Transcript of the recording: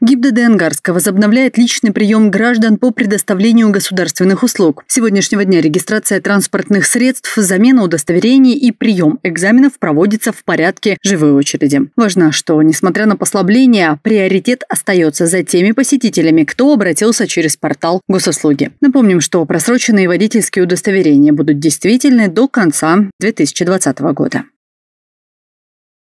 ГИБДД Ангарска возобновляет личный прием граждан по предоставлению государственных услуг. С сегодняшнего дня регистрация транспортных средств, замена удостоверений и прием экзаменов проводится в порядке живой очереди. Важно, что, несмотря на послабление, приоритет остается за теми посетителями, кто обратился через портал госуслуги. Напомним, что просроченные водительские удостоверения будут действительны до конца 2020 года.